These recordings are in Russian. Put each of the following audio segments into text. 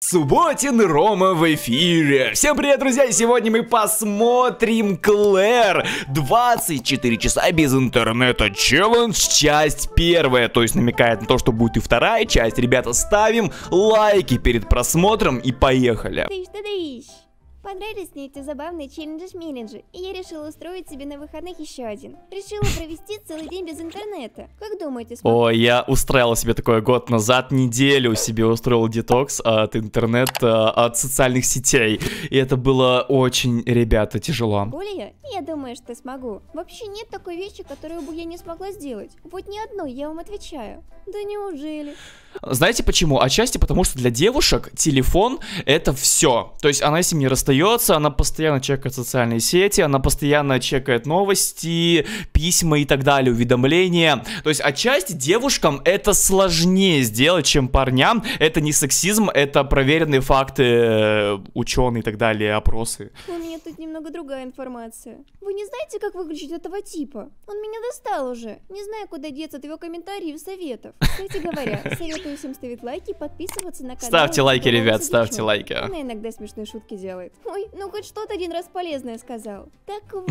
Субботин Рома в эфире. Всем привет, друзья, и сегодня мы посмотрим Клэр. 24 часа без интернета челлендж, часть первая. То есть намекает на то, что будет и вторая часть. Ребята, ставим лайки перед просмотром и поехали. Ты что Понравились мне эти забавные челленджи-шмелленджи, и я решила устроить себе на выходных еще один. Решила провести целый день без интернета. Как думаете, смогу? О, я устраивал себе такое год назад, неделю себе устроил детокс от интернета, от социальных сетей. И это было очень, ребята, тяжело. Более? Я думаю, что смогу. Вообще нет такой вещи, которую бы я не смогла сделать. Вот ни одной, я вам отвечаю. Да неужели? Знаете почему? Отчасти потому, что для девушек телефон это все. То есть она с ним не расстается остается, она постоянно чекает социальные сети, она постоянно чекает новости, письма и так далее, уведомления. То есть отчасти девушкам это сложнее сделать, чем парням. Это не сексизм, это проверенные факты, э, ученые и так далее, опросы. У меня тут немного другая информация. Вы не знаете, как выключить этого типа? Он меня достал уже. Не знаю, куда деться от его комментариев и советов. Кстати говоря, советую всем ставить лайки и подписываться на канал. Ставьте лайки, ребят, ставьте лайки. Она иногда смешные шутки делает. Ой, ну хоть что-то один раз полезное сказал. Так вот,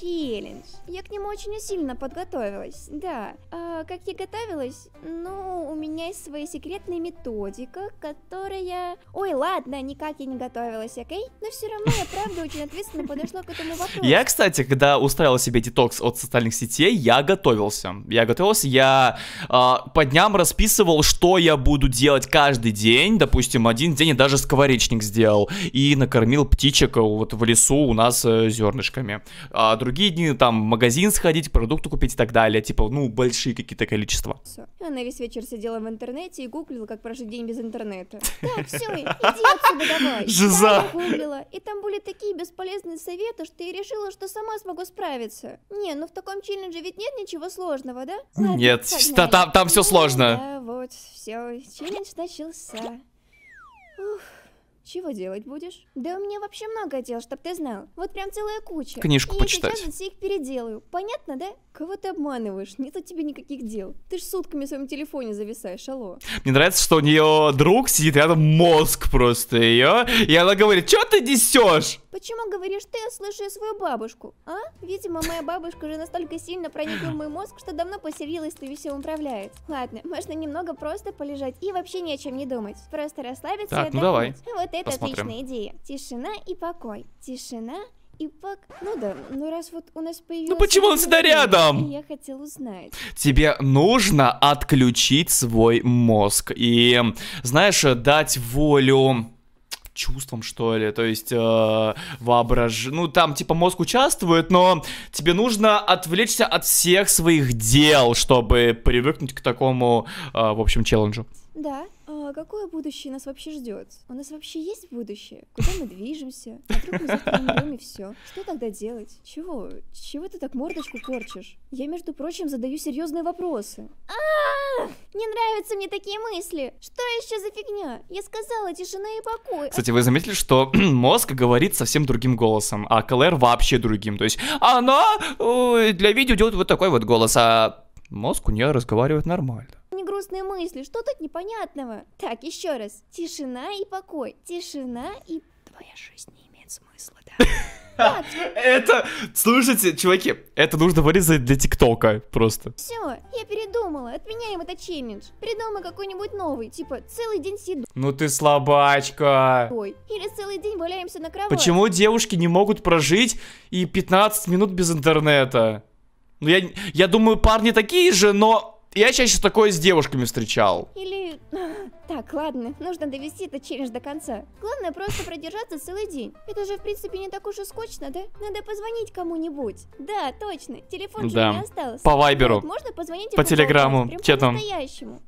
челлендж. Я к нему очень сильно подготовилась, да. А, как я готовилась? Ну, у меня есть своя секретная методика, которая... Ой, ладно, никак я не готовилась, окей? Но все равно я правда очень ответственно подошла к этому вопросу. Я, кстати, когда устраивал себе детокс от социальных сетей, я готовился. Я готовился, я э, по дням расписывал, что я буду делать каждый день. Допустим, один день я даже сковоречник сделал. И на активно кормил птичек э, вот в лесу у нас э, зернышками. А другие дни там в магазин сходить, продукты купить и так далее. Типа, ну, большие какие-то количества. Все. Она весь вечер сидела в интернете и гуглила, как прожить день без интернета. Так, все, иди отсюда давай. Жиза. гуглила, и там были такие бесполезные советы, что я решила, что сама смогу справиться. Не, ну в таком челлендже ведь нет ничего сложного, да? Ладно, нет, та там, там все сложно. Да, вот, все, челлендж начался. Ух. Чего делать будешь? Да у меня вообще много дел, чтоб ты знал. Вот прям целая куча. Книжку И почитать. Я сейчас все их переделаю. Понятно, да? Кого ты обманываешь? Нет у тебя никаких дел. Ты ж сутками в своем телефоне зависаешь, алло. Мне нравится, что у нее друг сидит рядом, мозг просто ее. И она говорит, что ты несешь? Почему говоришь ты, я слышу свою бабушку? А? Видимо, моя бабушка уже настолько сильно проникла в мой мозг, что давно поселилась ты все управляет. Ладно, можно немного просто полежать и вообще ни о чем не думать. Просто расслабиться так, и ну отдохнуть. Ну давай. Вот это Посмотрим. отличная идея. Тишина и покой. Тишина и пак... Ну да, ну раз вот у нас появился... Ну почему он всегда рядом? Я хотел узнать. Тебе нужно отключить свой мозг и, знаешь, дать волю чувством, что ли, то есть э, воображ... Ну, там, типа, мозг участвует, но тебе нужно отвлечься от всех своих дел, чтобы привыкнуть к такому, э, в общем, челленджу. Да, а какое будущее нас вообще ждет? У нас вообще есть будущее? Куда мы движемся? А вдруг мы завтра умрем и все? Что тогда делать? Чего? Чего ты так мордочку корчишь? Я, между прочим, задаю серьезные вопросы. Не нравятся мне такие мысли. Что еще за фигня? Я сказала тишина и покой. Кстати, вы заметили, что мозг говорит совсем другим голосом, а Клэр вообще другим. То есть она для видео делает вот такой вот голос, а мозг у нее разговаривает нормально грустные мысли, что тут непонятного? Так, еще раз. Тишина и покой. Тишина и... Твоя жизнь не имеет смысла, да? Это, слушайте, чуваки, это нужно вырезать для ТикТока просто. Все, я передумала, отменяем этот челлендж. Придумай какой-нибудь новый, типа целый день сиду. Ну ты слабачка. Ой, или целый день валяемся на кровати. Почему девушки не могут прожить и 15 минут без интернета? Ну я, я думаю, парни такие же, но я чаще такое с девушками встречал. Или так, ладно, нужно довести этот челлендж до конца. Главное просто продержаться целый день. Это же в принципе не так уж и скучно, да? Надо позвонить кому-нибудь. Да, точно, телефон же да. не остался. По вайберу. Вот, можно позвонить По телеграмму, чатом. По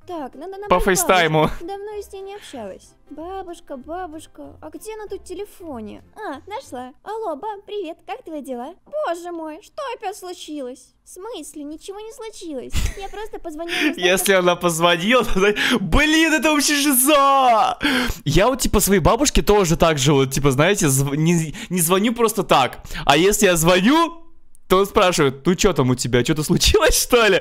Так, надо набрать По фейстайму. Давно с ней не общалась. Бабушка, бабушка, а где она тут в телефоне? А, нашла. Алло, ба, привет, как твои дела? Боже мой, что опять случилось? В смысле, ничего не случилось. Я просто позвонила. Если она позвонила, блин, это вообще хочешь за? Я вот, типа, своей бабушке тоже так же, вот, типа, знаете, зв... не, не звоню просто так. А если я звоню, то он спрашивает, ну что там у тебя, что-то случилось, что ли?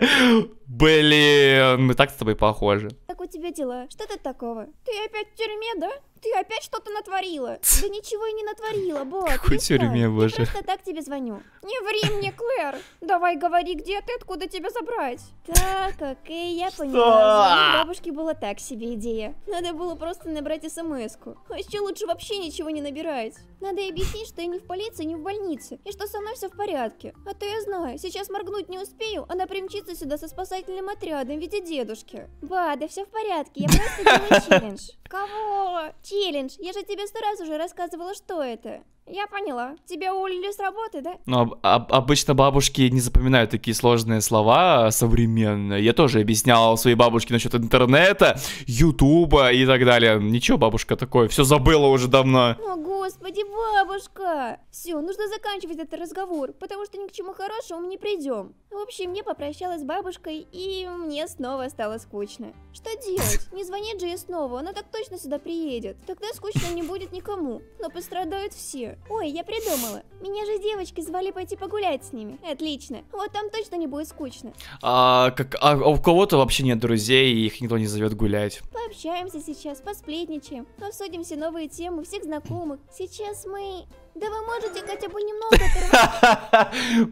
Блин, мы так с тобой похожи. Как у тебя дела? Что тут такого? Ты опять в тюрьме, да? Ты опять что-то натворила. Да ничего и не натворила, Бо. Какой тюрьме, боже. Я просто так тебе звоню. Не ври мне, Клэр. Давай говори, где ты, откуда тебя забрать. Так, окей, я поняла. У бабушки была так себе идея. Надо было просто набрать смс-ку. А еще лучше вообще ничего не набирать. Надо объяснить, что я не в полиции, не в больнице. И что со мной все в порядке. А то я знаю, сейчас моргнуть не успею, она примчится сюда со спасателем спасательным отрядом в виде дедушки. Ба, да все в порядке, я просто делаю челлендж. Кого? Челлендж, я же тебе сто раз уже рассказывала, что это. Я поняла. Тебя уволили с работы, да? Ну, об, обычно бабушки не запоминают такие сложные слова а, современные. Я тоже объяснял своей бабушке насчет интернета, ютуба и так далее. Ничего, бабушка такое, все забыла уже давно. О, господи, бабушка! Все, нужно заканчивать этот разговор, потому что ни к чему хорошему мы не придем. В общем, мне попрощалась с бабушкой, и мне снова стало скучно. Что делать? Не звонить же ей снова, она так точно сюда приедет. Тогда скучно не будет никому, но пострадают все. Ой, я придумала. Меня же девочки звали пойти погулять с ними. Отлично. Вот там точно не будет скучно. А, как, а, у кого-то вообще нет друзей, и их никто не зовет гулять. Пообщаемся сейчас, посплетничаем, обсудим все новые темы, всех знакомых. Сейчас мы... Да вы можете хотя бы немного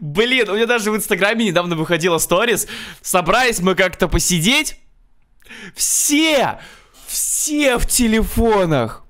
Блин, у меня даже в инстаграме недавно выходила сторис. Собрались мы как-то посидеть. Все! Все в телефонах!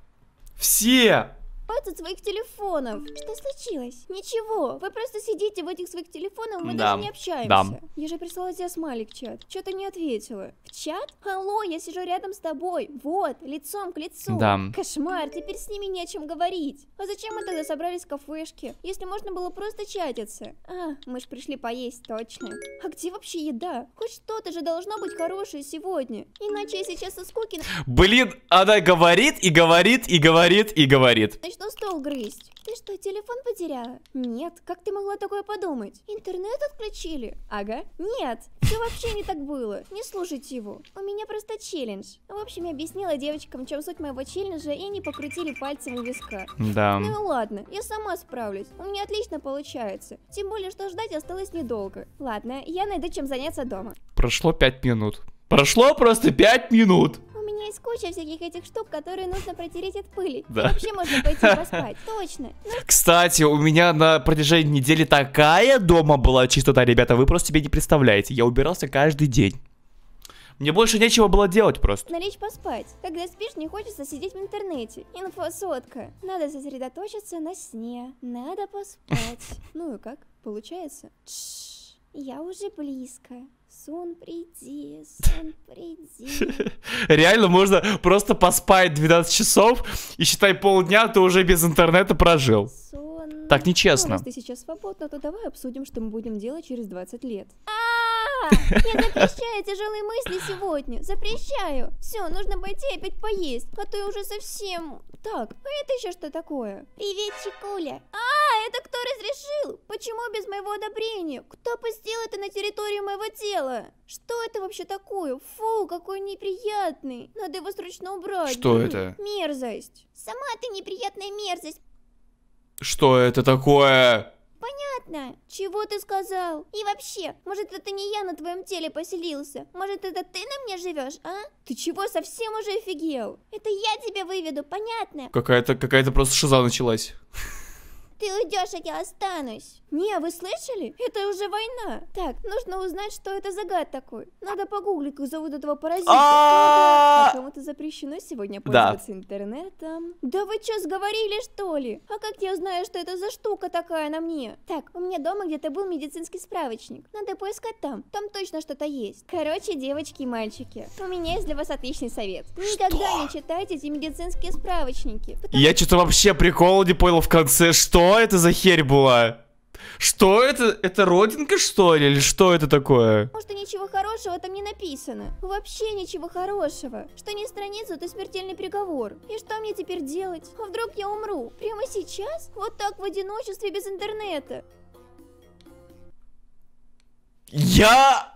Все! отрываются от своих телефонов. Что случилось? Ничего, вы просто сидите в этих своих телефонах, мы да. даже не общаемся. Да. Я же прислала тебе смайлик в чат, что-то не ответила. В чат? Алло, я сижу рядом с тобой, вот, лицом к лицу. Да. Кошмар, теперь с ними не о чем говорить. А зачем мы тогда собрались в кафешке, если можно было просто чатиться? А, мы ж пришли поесть, точно. А где вообще еда? Хоть что-то же должно быть хорошее сегодня, иначе я сейчас со скуки... Блин, она говорит и говорит и говорит и говорит. Значит, что стол грызть? Ты что, телефон потеряла? Нет, как ты могла такое подумать? Интернет отключили? Ага. Нет, все вообще не так было. Не слушайте его. У меня просто челлендж. В общем, я объяснила девочкам, в чем суть моего челленджа, и они покрутили пальцем у виска. Да. Ну ладно, я сама справлюсь. У меня отлично получается. Тем более, что ждать осталось недолго. Ладно, я найду чем заняться дома. Прошло пять минут. Прошло просто пять минут меня есть куча всяких этих штук, которые нужно протереть от пыли. Да. И вообще можно пойти поспать, точно. Ну... Кстати, у меня на протяжении недели такая дома была чистота, ребята, вы просто себе не представляете. Я убирался каждый день. Мне больше нечего было делать просто. Налечь поспать. Когда спишь, не хочется сидеть в интернете. Инфосотка. Надо сосредоточиться на сне. Надо поспать. Ну и как? Получается? Тш. Я уже близко. Сон приди, сон приди. Реально можно просто поспать 12 часов и считай полдня ты уже без интернета прожил. Сон. Так нечестно. Ну, раз ты сейчас свободна, то давай обсудим, что мы будем делать через 20 лет. А! Я запрещаю тяжелые мысли сегодня. Запрещаю. Все, нужно пойти опять поесть. А то я уже совсем... Так, а это еще что такое? Привет, Чикуля. А, это кто разрешил? Почему без моего одобрения? Кто постил это на территории моего тела? Что это вообще такое? Фу, какой неприятный. Надо его срочно убрать. Что это? Мерзость. Сама ты неприятная мерзость. Что это такое? Понятно. Чего ты сказал? И вообще, может это не я на твоем теле поселился? Может это ты на мне живешь, а? Ты чего совсем уже офигел? Это я тебя выведу, понятно? Какая-то, какая-то просто шиза началась. Ты уйдешь, а я останусь. Не, а вы слышали? Это уже война. Так, нужно узнать, что это за гад такой. Надо погуглить, как зовут этого паразита. А Кому-то запрещено сегодня пользоваться интернетом. Да вы что, сговорили, что ли? А как я знаю, что это за штука такая на мне? Так, у меня дома где-то был медицинский справочник. Надо поискать там. Там точно что-то есть. Короче, девочки и мальчики, у меня есть для вас отличный совет. Никогда не читайте эти медицинские справочники. Я что-то вообще прикол не понял в конце, что? Что это за херь была? Что это? Это родинка, что ли? Или что это такое? Может, и ничего хорошего там не написано. Вообще ничего хорошего. Что не страница, то смертельный приговор. И что мне теперь делать? А вдруг я умру? Прямо сейчас? Вот так в одиночестве без интернета? Я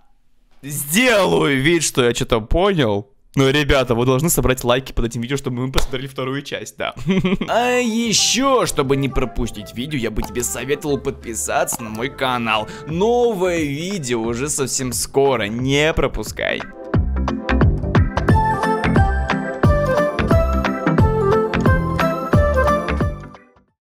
сделаю вид, что я что-то понял. Но, ну, ребята, вы должны собрать лайки под этим видео, чтобы мы посмотрели вторую часть, да. А еще, чтобы не пропустить видео, я бы тебе советовал подписаться на мой канал. Новое видео уже совсем скоро, не пропускай.